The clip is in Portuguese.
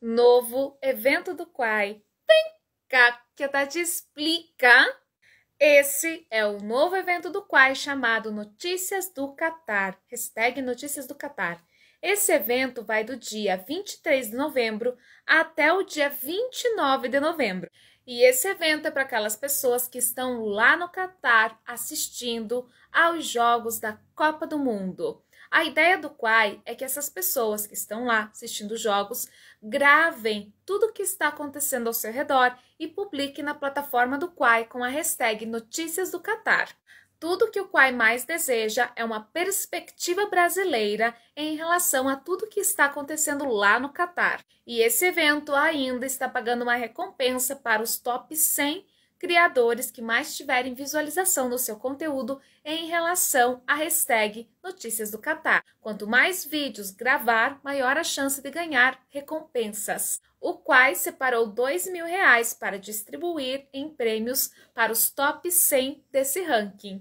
novo evento do Quai. Vem cá que a Tati tá explica. Esse é o novo evento do Quai chamado Notícias do Catar. Hashtag Notícias do Catar. Esse evento vai do dia 23 de novembro até o dia 29 de novembro. E esse evento é para aquelas pessoas que estão lá no Catar assistindo aos jogos da Copa do Mundo. A ideia do Quai é que essas pessoas que estão lá assistindo os jogos gravem tudo o que está acontecendo ao seu redor e publiquem na plataforma do Quai com a hashtag Notícias do Catar. Tudo que o Quai mais deseja é uma perspectiva brasileira em relação a tudo que está acontecendo lá no Catar. E esse evento ainda está pagando uma recompensa para os top 100 criadores que mais tiverem visualização do seu conteúdo em relação à hashtag Notícias do Catar. Quanto mais vídeos gravar, maior a chance de ganhar recompensas. O Quai separou dois mil reais para distribuir em prêmios para os top 100 desse ranking.